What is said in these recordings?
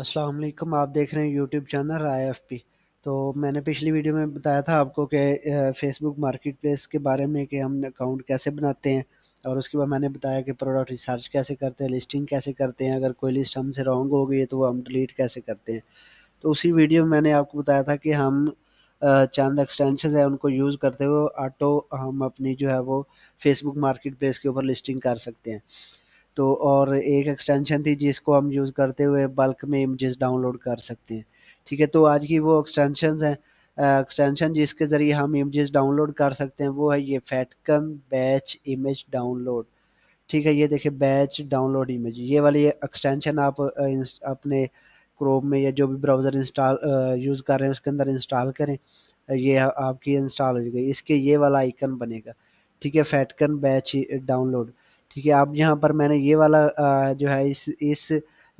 अस्सलाम वालेकुम आप देख रहे हैं YouTube channel I F P तो मैंने पिछली वीडियो में बताया था आपको कि फेसबुक मार्केट प्लेस के बारे में कि हम अकाउंट कैसे बनाते हैं और उसके बाद मैंने बताया कि प्रोडक्ट रिसर्च कैसे करते हैं लिस्टिंग कैसे करते हैं अगर कोई लिस्ट हमसे रॉन्ग हो गई है तो वो हम डिलीट कैसे करते हैं तो उसी वीडियो में मैंने आपको बताया था कि हम चंद एक्सटेंशन है उनको यूज़ करते हुए ऑटो हम अपनी जो है वो फेसबुक मार्केट प्लेस के ऊपर लिस्टिंग कर सकते हैं तो और एक एक्सटेंशन थी जिसको हम यूज़ करते हुए बल्क में इमेजेस डाउनलोड कर सकते हैं ठीक है तो आज की वो एक्सटेंशन हैं एक्सटेंशन जिसके ज़रिए हम इमेजेस डाउनलोड कर सकते हैं वो है ये फैटकन बैच इमेज डाउनलोड ठीक है ये देखिए बैच डाउनलोड इमेज ये वाली एक्सटेंशन आप अपने क्रोम में या जो भी ब्राउज़र इंस्टॉल यूज़ कर रहे हैं उसके अंदर इंस्टॉल करें ये आपकी इंस्टॉल हो जाएगी इसके ये वाला आइकन बनेगा ठीक है फैटकन बैच डाउनलोड ठीक है अब यहाँ पर मैंने ये वाला जो है इस इस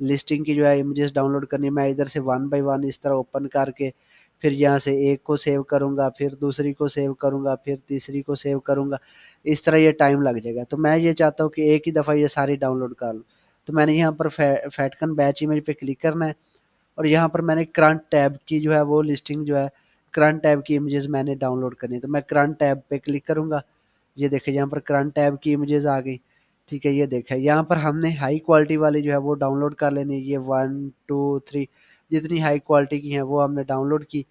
लिस्टिंग की जो है इमेजेस डाउनलोड करनी मैं इधर से वन बाय वन इस तरह ओपन करके फिर यहाँ से एक को सेव करूँगा फिर दूसरी को सेव करूँगा फिर तीसरी को सेव करूँगा इस तरह ये टाइम लग जाएगा तो मैं ये चाहता हूँ कि एक ही दफ़ा ये सारी डाउनलोड कर लूँ तो मैंने यहाँ पर फैटकन बैच इमेज पर क्लिक करना है और यहाँ पर मैंने करंट टैब की जो है वो लिस्टिंग जो है करंट टैब की इमेजेस मैंने डाउनलोड करनी है तो मैं करंट टैब पे क्लिक करूँगा ये देखिए यहाँ पर करंट टैब की इमेजेस आ गई ठीक है ये देखा यहाँ पर हमने हाई क्वालिटी वाली जो है वो डाउनलोड कर लेनी है ये वन टू थ्री जितनी हाई क्वालिटी की हैं वो हमने डाउनलोड की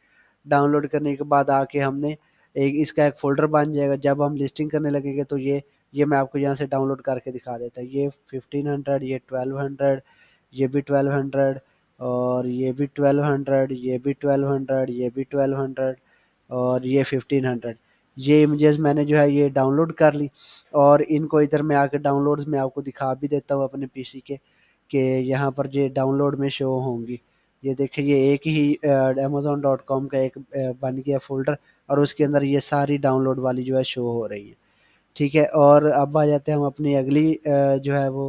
डाउनलोड करने के बाद आके हमने एक इसका एक फ़ोल्डर बन जाएगा जब हम लिस्टिंग करने लगेंगे तो ये ये मैं आपको यहाँ से डाउनलोड करके दिखा देता हूँ ये फिफ्टीन हंड्रेड ये ट्वेल्व हंड्रेड ये भी ट्वेल्व हंड्रेड और ये भी ट्वेल्व हंड्रेड ये भी ट्वेल्व हंड्रेड ये भी ट्वेल्व हंड्रेड और ये फिफ्टीन हंड्रेड ये इमेजेस मैंने जो है ये डाउनलोड कर ली और इनको इधर में आकर डाउनलोड्स में आपको दिखा भी देता हूँ अपने पीसी के के यहाँ पर ये डाउनलोड में शो होंगी ये देखिए ये एक ही अमेज़ोन डॉट कॉम का एक बन गया फोल्डर और उसके अंदर ये सारी डाउनलोड वाली जो है शो हो रही है ठीक है और अब आ जाते हैं हम अपनी अगली जो है वो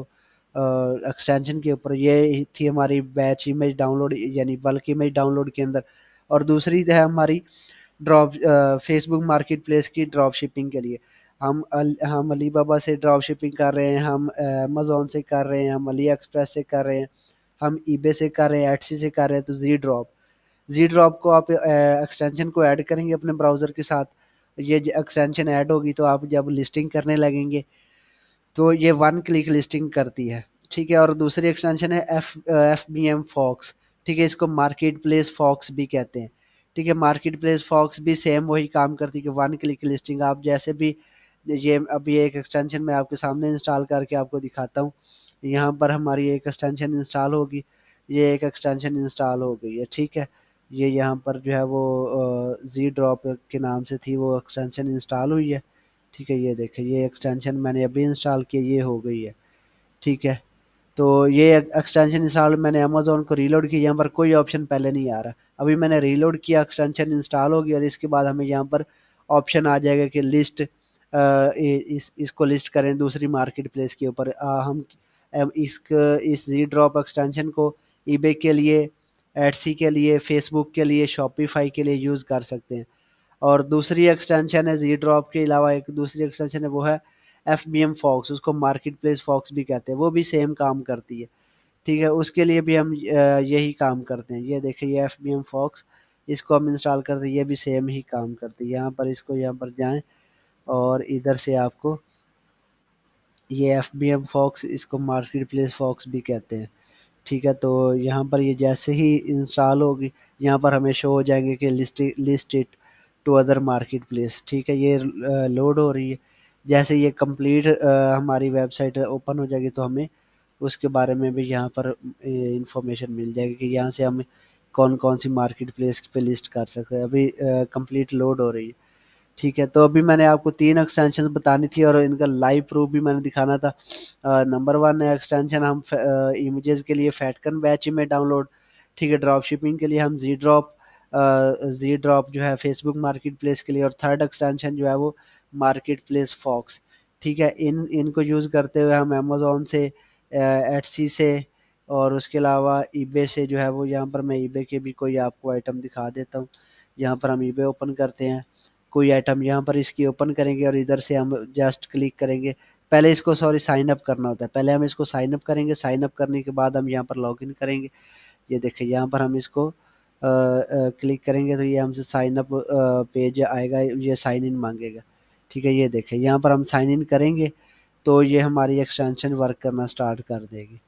एक्सटेंशन के ऊपर ये थी हमारी बैच इमेज डाउनलोड यानी बल्क इमेज डाउनलोड के अंदर और दूसरी है हमारी ड्रॉप फेसबुक मार्केट प्लेस की ड्रॉप शिपिंग के लिए हम अल, हम अली बाबा से ड्रॉप शिपिंग कर रहे हैं हम अमेज़ोन से कर रहे हैं हम अली एक्सप्रेस से कर रहे हैं हम ईबे से कर रहे हैं एटसी से कर रहे हैं तो जी ड्रॉप जी ड्रॉप को आप एक्सटेंशन को ऐड करेंगे अपने ब्राउज़र के साथ ये एक्सटेंशन ऐड होगी तो आप जब लिस्टिंग करने लगेंगे तो ये वन क्लिक लिस्टिंग करती है ठीक है और दूसरी एक्सटेंशन है F F B M Fox ठीक है इसको मार्केट प्लेस फॉक्स भी कहते हैं ठीक है मार्केट प्लेस फॉक्स भी सेम वही काम करती है कि वन क्लिक लिस्टिंग आप जैसे भी ये अभी एक एक्सटेंशन मैं आपके सामने इंस्टॉल करके आपको दिखाता हूँ यहाँ पर हमारी एक एक्सटेंशन इंस्टॉल होगी ये एक एक्सटेंशन इंस्टॉल हो गई है ठीक है ये यहाँ पर जो है वो जी ड्रॉप के नाम से थी वो एक्सटेंशन इंस्टॉल हुई है ठीक है ये देखें ये एक्सटेंशन मैंने अभी इंस्टॉल किया ये हो गई है ठीक है तो ये एक्सटेंशन इंस्टॉल मैंने अमेज़ोन को रीलोड किया यहाँ पर कोई ऑप्शन पहले नहीं आ रहा अभी मैंने रीलोड किया एक्सटेंशन इंस्टॉल हो गया और इसके बाद हमें यहाँ पर ऑप्शन आ जाएगा कि लिस्ट आ, इस इसको लिस्ट करें दूसरी मार्केट प्लेस के ऊपर हम इस इस जी ड्रॉप एक्सटेंशन को ईबे के लिए एडसी के लिए फेसबुक के लिए शॉपिफाई के लिए यूज़ कर सकते हैं और दूसरी एक्सटेंशन है जी ड्रॉप के अलावा एक दूसरी एक्सटेंशन है वो है एफ बी एम फॉक्स उसको मार्केट प्लेस फॉक्स भी कहते हैं वो भी सेम काम करती है ठीक है उसके लिए भी हम यही काम करते हैं ये देखिए ये एफ बी एम फॉक्स इसको हम इंस्टॉल करते हैं ये भी सेम ही काम करती है यहाँ पर इसको यहाँ पर जाएँ और इधर से आपको ये एफ बी एम फॉक्स इसको मार्केट प्लेस फॉक्स भी कहते हैं ठीक है तो यहाँ पर ये जैसे ही इंस्टॉल होगी यहाँ पर हमें शो हो जाएंगे कि list list it to other marketplace ठीक है ये लोड हो रही है जैसे ये कंप्लीट हमारी वेबसाइट ओपन हो जाएगी तो हमें उसके बारे में भी यहाँ पर इंफॉर्मेशन मिल जाएगी कि यहाँ से हम कौन कौन सी मार्केट प्लेस पे लिस्ट कर सकते हैं अभी कंप्लीट लोड हो रही है ठीक है तो अभी मैंने आपको तीन एक्सटेंशन बतानी थी और इनका लाइव प्रूफ भी मैंने दिखाना था नंबर वन एक्सटेंशन हम इमेजेस के लिए फैटकन बैच में डाउनलोड ठीक है ड्रॉप शिपिंग के लिए हम जी ड्रॉप जी ड्रॉप जो है फेसबुक मार्केट प्लेस के लिए और थर्ड एक्सटेंशन जो है वो मार्केट प्लेस फॉक्स ठीक है इन इनको यूज़ करते हुए हम अमेज़ोन से एटसी से और उसके अलावा ईबे से जो है वो यहाँ पर मैं ईबे के भी कोई आपको आइटम दिखा देता हूँ यहाँ पर हम ईबे ओपन करते हैं कोई आइटम यहाँ पर इसकी ओपन करेंगे और इधर से हम जस्ट क्लिक करेंगे पहले इसको सॉरी साइन अप करना होता है पहले हम इसको साइन अप करेंगे साइन अप करने के बाद हम यहाँ पर लॉगिन करेंगे ये देखिए यहाँ पर हम इसको आ, आ, क्लिक करेंगे तो ये हमसे साइन अप पेज आएगा ये साइन इन मांगेगा ठीक है ये देखें यहाँ पर हम साइन इन करेंगे तो ये हमारी एक्सटेंशन वर्क करना स्टार्ट कर देगी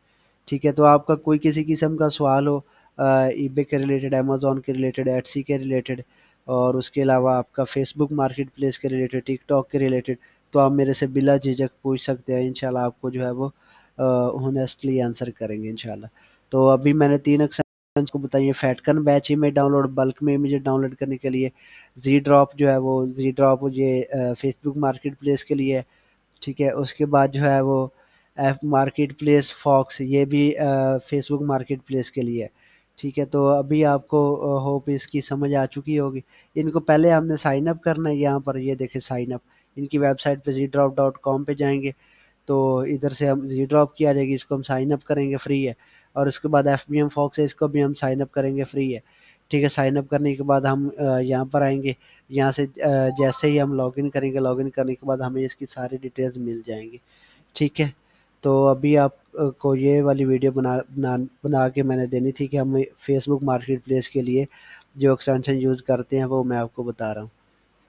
ठीक है तो आपका कोई किसी किस्म का सवाल हो ईबे के रिलेटेड अमेज़ोन के रिलेटेड एटसी के रिलेटेड और उसके अलावा आपका फेसबुक मार्केट प्लेस के रिलेटेड टिकटॉक के रिलेटेड तो आप मेरे से बिला झिझक पूछ सकते हैं इनशाला आपको जो है वो ऑनेस्टली आंसर करेंगे इनशाला तो अभी मैंने तीन अक्सर फ्रेंड्स को बताइए फैटकन बैच ही में डाउनलोड बल्क में मुझे डाउनलोड करने के लिए जी ड्रॉप जो है वो जी ड्रॉप ये फेसबुक मार्केट प्लेस के लिए ठीक है उसके बाद जो है वो एफ मार्केट प्लेस फॉक्स ये भी फेसबुक मार्केट प्लेस के लिए ठीक है तो अभी आपको होप इसकी समझ आ चुकी होगी इनको पहले हमने साइनअप करना है यहाँ पर ये देखें साइनअप इनकी वेबसाइट पर जी ड्रॉप डॉट कॉम पर जाएंगे तो इधर से हम जी ड्रॉप किया जाएगी इसको हम साइन अप करेंगे फ्री है और उसके बाद एफ बी एम फॉक्स है इसको भी हम साइन अप करेंगे फ्री है ठीक है साइन अप करने के बाद हम यहाँ पर आएंगे यहाँ से जैसे ही हम लॉगिन करेंगे लॉगिन करने के बाद हमें इसकी सारी डिटेल्स मिल जाएंगी ठीक है तो अभी आपको ये वाली वीडियो बना बना बना के मैंने देनी थी कि हम फेसबुक मार्केट प्लेस के लिए जो एक्सटेंशन यूज़ करते हैं वो मैं आपको बता रहा हूँ